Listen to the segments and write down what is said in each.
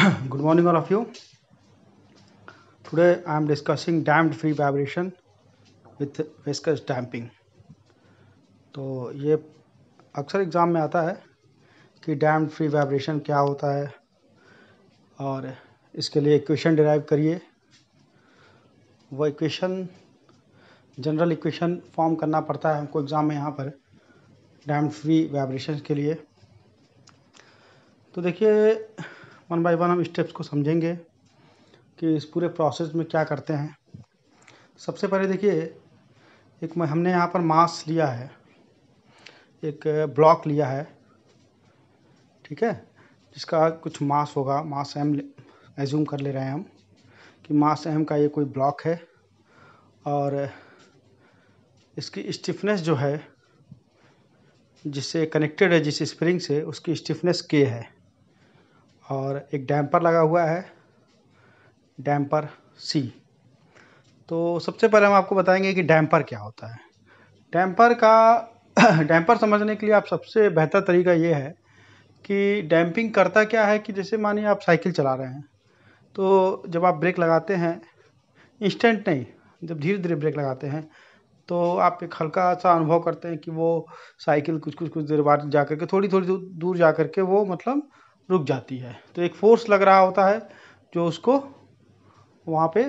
good morning all of you today i am discussing damped free vibration with viscous damping तो ये अक्सर exam में आता है कि डैम्ड फ्री वाइब्रेशन क्या होता है और इसके लिए इक्वेशन डिराइव करिए वो इक्वेशन जनरल इक्वेशन फॉर्म करना पड़ता है हमको एग्ज़ाम में यहाँ पर डैम्ड फ्री वाइब्रेशन के लिए तो देखिए वन बाय वन हम स्टेप्स को समझेंगे कि इस पूरे प्रोसेस में क्या करते हैं सबसे पहले देखिए एक हमने यहाँ पर मास लिया है एक ब्लॉक लिया है ठीक है जिसका कुछ मास होगा मास एम एज्यूम कर ले रहे हैं हम कि मास एम का ये कोई ब्लॉक है और इसकी स्टिफनेस जो है जिससे कनेक्टेड है जिस स्प्रिंग से उसकी स्टिफनेस के है और एक डैम्पर लगा हुआ है डैम्पर सी तो सबसे पहले हम आपको बताएंगे कि डैम्पर क्या होता है डैम्पर का डैम्पर समझने के लिए आप सबसे बेहतर तरीका ये है कि डैम्पिंग करता क्या है कि जैसे मानिए आप साइकिल चला रहे हैं तो जब आप ब्रेक लगाते हैं इंस्टेंट नहीं जब धीरे धीरे ब्रेक लगाते हैं तो आप एक हल्का सा अनुभव करते हैं कि वो साइकिल कुछ कुछ कुछ देर बाद जा कर के थोड़ी थोड़ी दूर जा कर के वो मतलब रुक जाती है तो एक फोर्स लग रहा होता है जो उसको वहाँ पे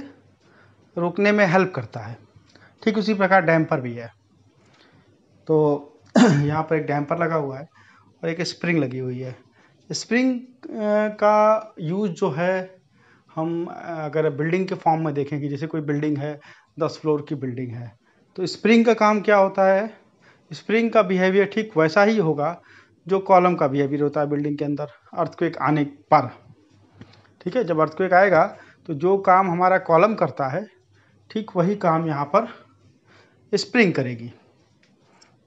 रुकने में हेल्प करता है ठीक उसी प्रकार डैम्पर भी है तो यहाँ पर एक डैम्पर लगा हुआ है और एक स्प्रिंग लगी हुई है स्प्रिंग का यूज़ जो है हम अगर बिल्डिंग के फॉर्म में देखेंगे जैसे कोई बिल्डिंग है दस फ्लोर की बिल्डिंग है तो स्प्रिंग का काम क्या होता है स्प्रिंग का बिहेवियर ठीक वैसा ही होगा जो कॉलम का बिहेवियर होता है बिल्डिंग के अंदर अर्थक्वेक आने पर ठीक है जब अर्थक्वेक आएगा तो जो काम हमारा कॉलम करता है ठीक वही काम यहाँ पर स्प्रिंग करेगी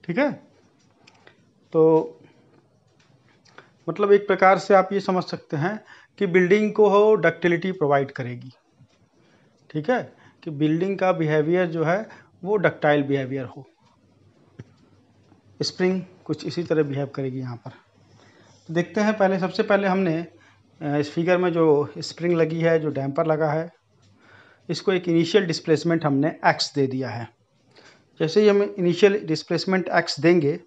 ठीक है तो मतलब एक प्रकार से आप ये समझ सकते हैं कि बिल्डिंग को हो डक्टिलिटी प्रोवाइड करेगी ठीक है कि बिल्डिंग का बिहेवियर जो है वो डक्टाइल बिहेवियर हो स्प्रिंग कुछ इसी तरह बिहेव करेगी यहाँ पर तो देखते हैं पहले सबसे पहले हमने इस फिगर में जो स्प्रिंग लगी है जो डैम्पर लगा है इसको एक इनिशियल डिस्प्लेसमेंट हमने एक्स दे दिया है जैसे ही हम इनिशियल डिस्प्लेसमेंट एक्स देंगे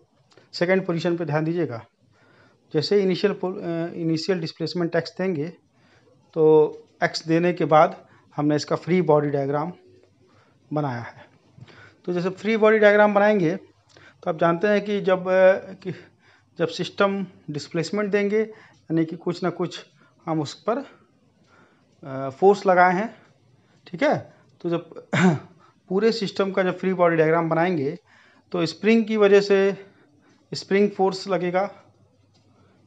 सेकेंड पोजिशन पर ध्यान दीजिएगा जैसे इनिशियल इनिशियल डिस्प्लेसमेंट एक्स देंगे तो एक्स देने के बाद हमने इसका फ्री बॉडी डायग्राम बनाया है तो जैसे फ्री बॉडी डायग्राम बनाएंगे तो आप जानते हैं कि जब कि जब सिस्टम डिस्प्लेसमेंट देंगे यानी कि कुछ ना कुछ हम उस पर फोर्स लगाए हैं ठीक है तो जब पूरे सिस्टम का जब फ्री बॉडी डायग्राम बनाएंगे तो स्प्रिंग की वजह से स्प्रिंग फोर्स लगेगा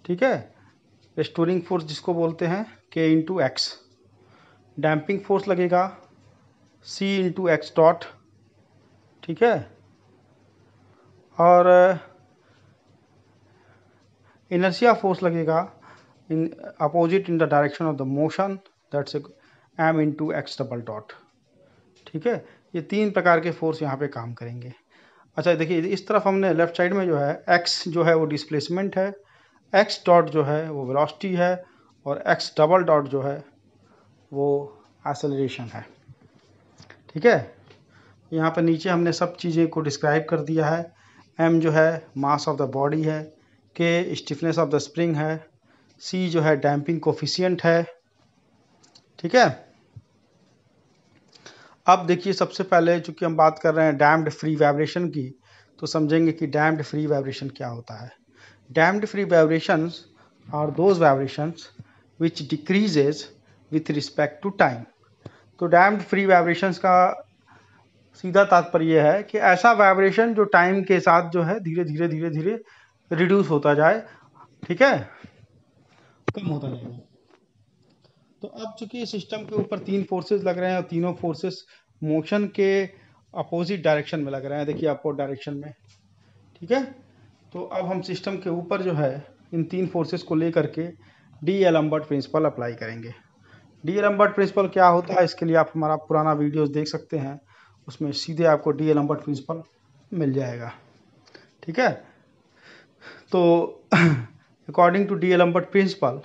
ठीक है रेस्टोरिंग फोर्स जिसको बोलते हैं के इंटू एक्स डैम्पिंग फोर्स लगेगा सी इंटू एक्स डॉट ठीक है और इनर्सिया uh, फोर्स लगेगा in opposite in the direction of the motion that's m into x double dot ठीक है ये तीन प्रकार के फोर्स यहाँ पे काम करेंगे अच्छा देखिए इस तरफ हमने लेफ्ट साइड में जो है एक्स जो है वो डिस्प्लेसमेंट है एक्स डॉट जो है वो वेलोसिटी है और एक्स डबल डॉट जो है वो एसेलरेशन है ठीक है यहाँ पर नीचे हमने सब चीज़ें को डिस्क्राइब कर दिया है एम जो है मास ऑफ द बॉडी है के स्टिफनेस ऑफ द स्प्रिंग है सी जो है डैम्पिंग कोफिशियंट है ठीक है अब देखिए सबसे पहले चूंकि हम बात कर रहे हैं डैम्ड फ्री वाइब्रेशन की तो समझेंगे कि डैम्ड फ्री वाइब्रेशन क्या होता है डैम्ड फ्री वाइब्रेशन और those vibrations which decreases with respect to time तो डैम्ड फ्री वाइब्रेशंस का सीधा तात्पर्य है कि ऐसा वाइब्रेशन जो टाइम के साथ जो है धीरे धीरे धीरे धीरे रिड्यूस होता जाए ठीक है कम होता जाएगा तो अब चूंकि सिस्टम के ऊपर तीन फोर्सेस लग रहे हैं और तीनों फोर्सेस मोशन के अपोजिट डायरेक्शन में लग रहे हैं देखिए आपको डायरेक्शन में ठीक है तो अब हम सिस्टम के ऊपर जो है इन तीन फोर्सेस को लेकर के डी एलम्बर्ट प्रिंसिपल अप्लाई करेंगे डी एलम्बर्ट प्रिंसिपल क्या होता है इसके लिए आप हमारा पुराना वीडियोस देख सकते हैं उसमें सीधे आपको डी एल अम्बर्ट प्रिंसिपल मिल जाएगा ठीक है तो according to d'Alembert principle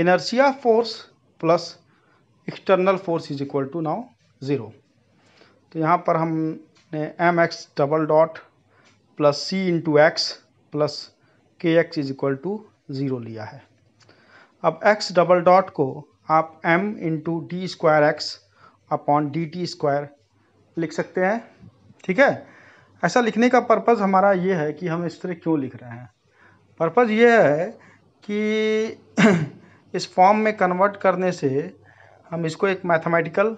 inertia force plus external force is equal to now zero तो यहाँ पर हमने m x double dot plus c into x plus k x is equal to zero लिया है अब x double dot को आप m into d square x upon d t square लिख सकते हैं ठीक है ऐसा लिखने का पर्पज़ हमारा ये है कि हम इस तरह क्यों लिख रहे हैं पर्पज़ ये है कि इस फॉर्म में कन्वर्ट करने से हम इसको एक मैथमेटिकल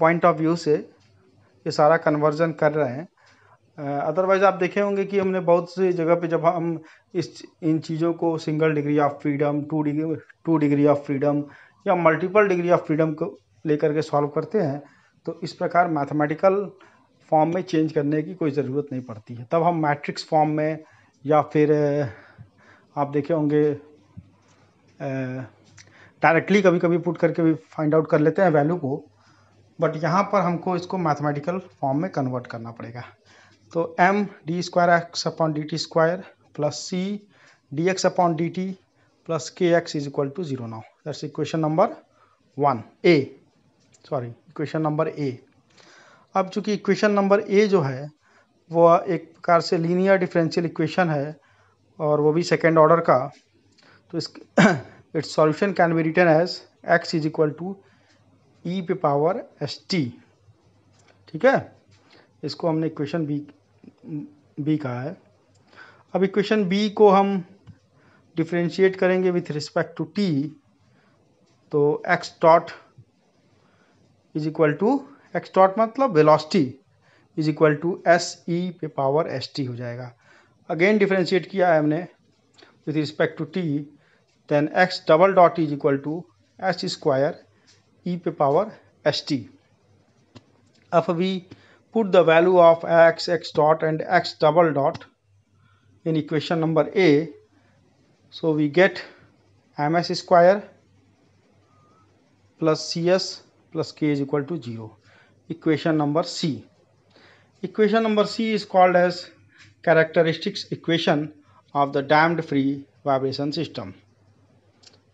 पॉइंट ऑफ व्यू से ये सारा कन्वर्जन कर रहे हैं अदरवाइज़ आप देखे होंगे कि हमने बहुत सी जगह पे जब हम इस इन चीज़ों को single degree of freedom two degree two degree of freedom या मल्टीपल डिग्री ऑफ फ्रीडम को लेकर के सॉल्व करते हैं तो इस प्रकार मैथमेटिकल फॉर्म में चेंज करने की कोई ज़रूरत नहीं पड़ती है तब हम मैट्रिक्स फॉर्म में या फिर आप देखे होंगे डायरेक्टली कभी कभी पुट करके भी फाइंड आउट कर लेते हैं वैल्यू को बट यहाँ पर हमको इसको मैथमेटिकल फॉर्म में कन्वर्ट करना पड़ेगा तो m d square x upon d t square plus c d x upon d t plus k x is equal to zero now that's equation number one a sorry equation number a अब चूंकि equation number ए जो है वह एक प्रकार से linear differential equation है और वो भी सेकेंड ऑर्डर का तो इस its solution can be written as x is equal to e पे पावर एस टी ठीक है इसको हमने इक्वेशन बी बी कहा है अब इक्वेशन बी को हम डिफ्रेंशिएट करेंगे विथ रिस्पेक्ट टू टी तो x dot is equal to x dot मतलब velocity is equal to s e पे पावर एस टी हो जाएगा अगेन डिफ्रेंशिएट किया है हमने with respect to t then x double dot is equal to s square e पे power s t we put the value of x x dot and x double dot in equation number a so we get m s square plus c s plus k is equal to 0 equation number c equation number c is called as characteristics equation of the damped free vibration system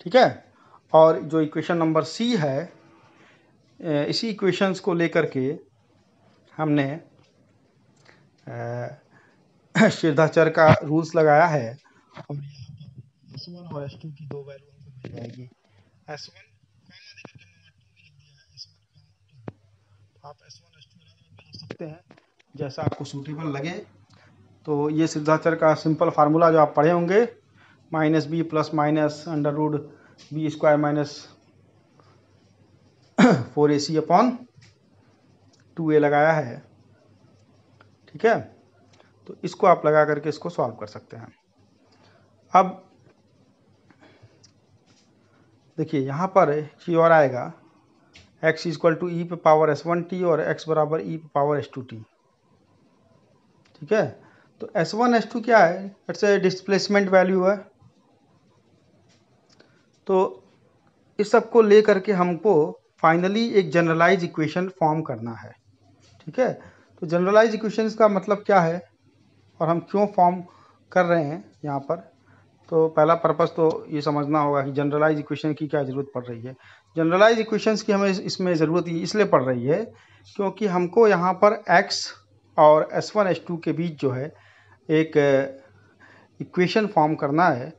ठीक है और जो equation number C है इसी equations को लेकर के हमने श्रद्धाचर का रूल्स लगाया है और यहाँ पर एस वन और एस टू की दो वैल्यू हमको मिल जाएगी एस वन आप एस वन एस टू सकते हैं जैसा आपको सूटेबल लगे तो ये सिद्धाचर का सिंपल फार्मूला जो आप पढ़े होंगे minus b plus minus under root b square minus four a c upon two a लगाया है ठीक है तो इसको आप लगा करके इसको सॉल्व कर सकते हैं अब देखिए यहाँ पर एक और आएगा एक्स इक्वल टू ई पे पावर एस वन टी और एक्स बराबर ई पे पावर एस टू टी ठीक है तो एस वन एस टू क्या है इट्स ए डिस्प्लेसमेंट वैल्यू है तो इस सब को ले करके हमको फाइनली एक जनरलाइज इक्वेशन फॉर्म करना है ठीक है तो जनरलाइज इक्वेशन का मतलब क्या है और हम क्यों फॉर्म कर रहे हैं यहाँ पर तो पहला पर्पस तो ये समझना होगा कि जनरलाइज इक्वेशन की क्या ज़रूरत पड़ रही है जनरलाइज इक्वेशंस की हमें इसमें ज़रूरत इसलिए पड़ रही है क्योंकि हमको यहाँ पर x और s1 s2 के बीच जो है एक इक्वेशन uh, फॉर्म करना है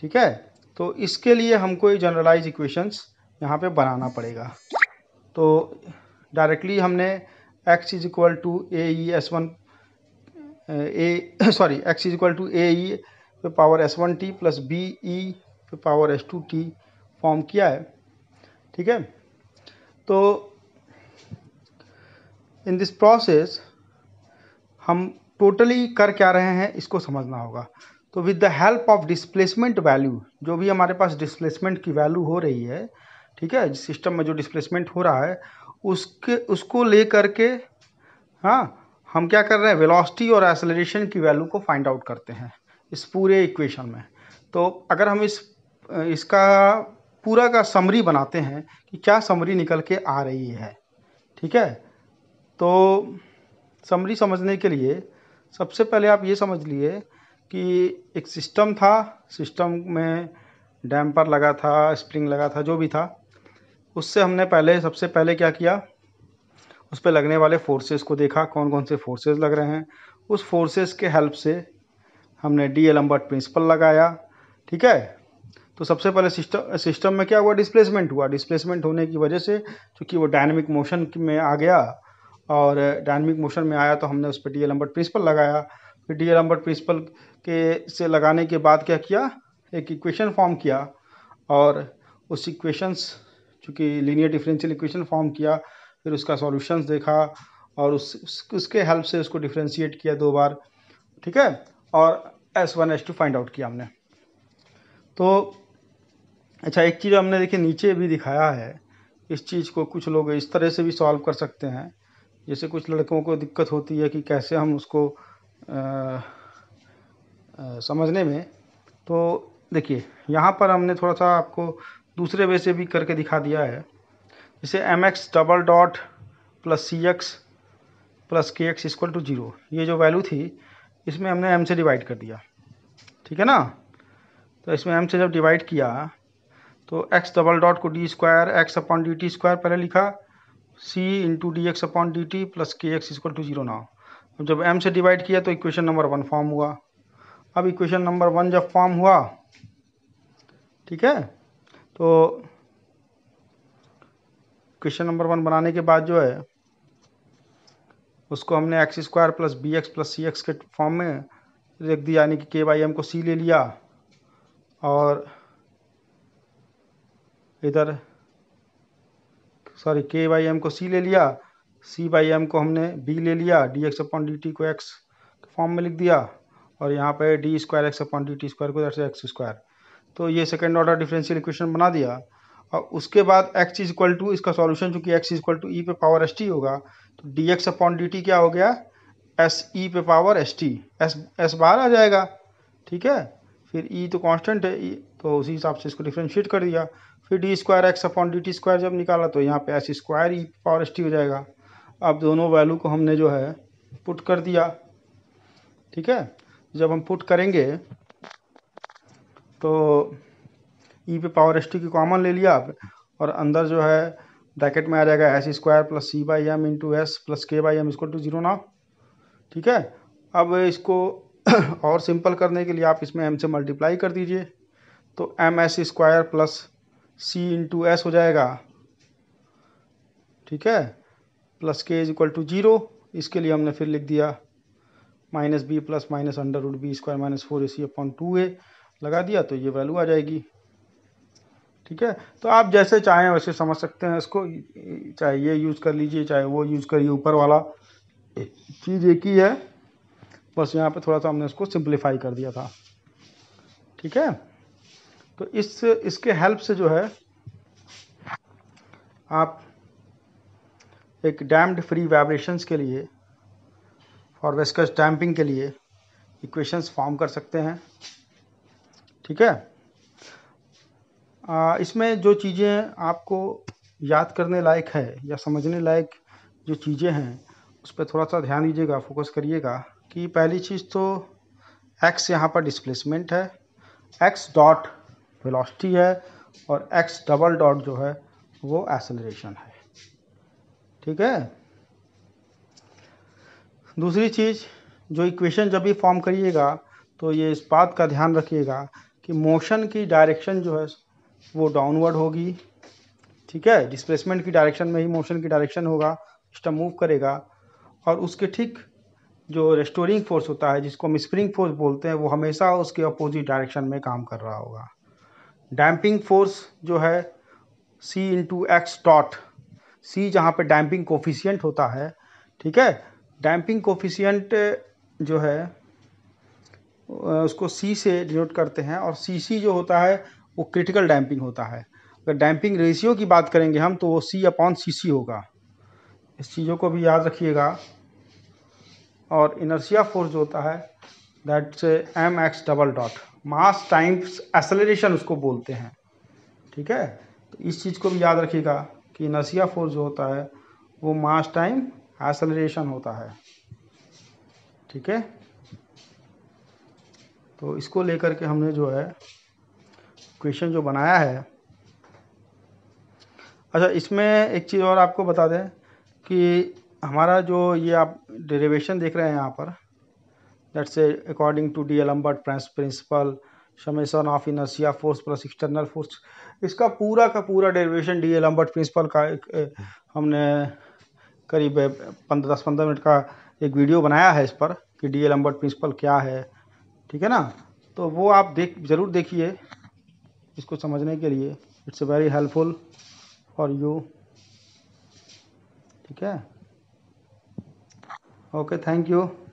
ठीक है तो इसके लिए हमको ये जनरलाइज इक्वेशंस यहाँ पे बनाना पड़ेगा तो डायरेक्टली हमने x is equal to a e s one a sorry x is equal to a e फिर power s one t plus b e फिर power s two t form किया है ठीक है तो इन दिस प्रोसेस हम totally कर क्या रहे हैं इसको समझना होगा तो with the help of displacement value जो भी हमारे पास डिस्प्लेसमेंट की वैल्यू हो रही है ठीक है सिस्टम में जो डिस्प्लेसमेंट हो रहा है उसके उसको ले करके हाँ हम क्या कर रहे हैं वेलोसिटी और एक्सेलरेशन की वैल्यू को फाइंड आउट करते हैं इस पूरे इक्वेशन में तो अगर हम इस इसका पूरा का समरी बनाते हैं कि क्या समरी निकल के आ रही है ठीक है तो समरी समझने के लिए सबसे पहले आप ये समझ लिए कि एक सिस्टम था सिस्टम में डैम्पर लगा था स्प्रिंग लगा था जो भी था उससे हमने पहले सबसे पहले क्या किया उस पर लगने वाले फोर्सेस को देखा कौन कौन से फोर्सेस लग रहे हैं उस फोर्सेस के हेल्प से हमने डी एल अम्बर्ट प्रिंसिपल लगाया ठीक है तो सबसे पहले सिस्टम सिस्टम में क्या हुआ डिस्प्लेसमेंट हुआ डिस्प्लेसमेंट होने की वजह से चूँकि वो डायनेमिक मोशन में आ गया और डायनेमिक मोशन में आया तो हमने उस पर डी एल अम्बर्ट प्रिंसिपल लगाया फिर डी एल अम्बर्ट प्रिंसिपल के से लगाने के बाद क्या किया एक इक्वेशन फॉर्म किया और उस इक्वेशंस चूँकि लीनियर डिफरेंशियल इक्वेशन फॉर्म किया फिर उसका सॉल्यूशंस देखा और उस उसके हेल्प से उसको डिफ्रेंशिएट किया दो बार ठीक है और s one s two find out किया हमने तो अच्छा एक चीज़ हमने देखिए नीचे भी दिखाया है इस चीज़ को कुछ लोग इस तरह से भी सॉल्व कर सकते हैं जैसे कुछ लड़कों को दिक्कत होती है कि कैसे हम उसको आ, आ, समझने में तो देखिए यहाँ पर हमने थोड़ा सा आपको दूसरे वे से भी करके दिखा दिया है जैसे m x double dot plus c x plus k x equal to zero ये जो वैल्यू थी इसमें हमने एम से डिवाइड कर दिया ठीक है ना तो इसमें एम से जब डिवाइड किया तो एक्स डबल डॉट को d square x upon d t square पहले लिखा c into d x upon d t plus k x equal to zero ना अब जब एम से डिवाइड किया तो इक्वेशन नंबर वन फॉर्म हुआ अब इक्वेशन नंबर वन जब फॉर्म हुआ ठीक है तो क्वेश्चन नंबर वन बनाने के बाद जो है उसको हमने x square plus b x plus c x के फॉर्म में रख दिया यानी कि के बाई एम को सी ले लिया और इधर सॉरी के बाई एम को सी ले लिया सी बाई एम को हमने बी ले लिया d x upon d t को एक्स के फॉर्म में लिख दिया और यहाँ पे d square x upon d t square को इधर से एक्स स्क्वायर तो ये सेकेंड ऑर्डर डिफरेंशियल इक्वेशन बना दिया और उसके बाद एक्स इज इक्वल टू इसका सॉल्यूशन चूंकि x is equal to e पे पावर एस टी होगा तो d x upon d t क्या हो गया एस ई पे power s t s s बाहर आ जाएगा ठीक है फिर ई e तो कांस्टेंट है e, तो उसी हिसाब से इसको डिफ्रेंशिएट कर दिया फिर d square x upon d t square जब निकाला तो यहाँ पे s square e power s t हो जाएगा अब दोनों वैल्यू को हमने जो है पुट कर दिया ठीक है जब हम पुट करेंगे तो ई e पे पावर एस टी की कॉमन ले लिया और अंदर जो है ब्रैकेट में आ जाएगा s square plus c by m into s plus k by m इसको टू जीरो ना ठीक है अब इसको और सिंपल करने के लिए आप इसमें एम से मल्टीप्लाई कर दीजिए तो m s square plus c into s हो जाएगा ठीक है प्लस के इज इक्वल टू जीरो इसके लिए हमने फिर लिख दिया minus b plus minus under root b square minus four a c upon two a लगा दिया तो ये वैल्यू आ जाएगी ठीक है तो आप जैसे चाहें वैसे समझ सकते हैं इसको चाहे ये यूज़ कर लीजिए चाहे वो यूज़ करिए ऊपर वाला चीज़ एक ही है बस यहाँ पे थोड़ा सा हमने इसको सिंप्लीफाई कर दिया था ठीक है तो इस इसके हेल्प से जो है आप एक डैम्ड फ्री वाइब्रेशंस के लिए और वेस्कस डैम्पिंग के लिए इक्वेशंस फॉर्म कर सकते हैं ठीक है इसमें जो चीज़ें आपको याद करने लायक है या समझने लायक जो चीज़ें हैं उस पर थोड़ा सा ध्यान दीजिएगा फोकस करिएगा कि पहली चीज़ तो एक्स यहाँ पर डिस्प्लेसमेंट है एक्स डॉट वेलोसिटी है और एक्स डबल डॉट जो है वो एसलरेशन है ठीक है दूसरी चीज़ जो इक्वेशन जब भी फॉर्म करिएगा तो ये इस बात का ध्यान रखिएगा कि मोशन की डायरेक्शन जो है वो डाउनवर्ड होगी ठीक है डिस्प्लेसमेंट की डायरेक्शन में ही मोशन की डायरेक्शन होगा सिस्टम मूव करेगा और उसके ठीक जो रेस्टोरिंग फोर्स होता है जिसको हम स्प्रिंग फोर्स बोलते हैं वो हमेशा उसके अपोजिट डायरेक्शन में काम कर रहा होगा डैम्पिंग फोर्स जो है c into x dot c जहाँ पे डैम्पिंग कोफिशियंट होता है ठीक है डैम्पिंग कोफिशियंट जो है उसको सी से डिनोट करते हैं और सी सी जो होता है वो क्रिटिकल डैम्पिंग होता है अगर डैम्पिंग रेशियो की बात करेंगे हम तो वो सी अपॉन सी सी होगा इस चीज़ों को भी याद रखिएगा और इनर्सिया फोर्स जो होता है that's m x double dot mass times acceleration उसको बोलते हैं ठीक है तो इस चीज़ को भी याद रखिएगा कि इनर्सिया फोर्स जो होता है वो मास टाइम एसलरेशन होता है ठीक है तो इसको लेकर के हमने जो है क्वेश्चन जो बनाया है अच्छा इसमें एक चीज़ और आपको बता दें कि हमारा जो ये आप डेरिवेशन देख रहे हैं यहाँ पर दैट से according to d'Alembert principle summation of inertia force plus external force इसका पूरा का पूरा डेरिवेशन डी एलम्बर्ट प्रिंसिपल का एक, एक, हमने करीब पंद्रह दस पंद्रह मिनट का एक वीडियो बनाया है इस पर कि डी एलम्बर्ट प्रिंसिपल क्या है ठीक है ना तो वो आप देख ज़रूर देखिए इसको समझने के लिए it's very helpful for you ठीक है ओके थैंक यू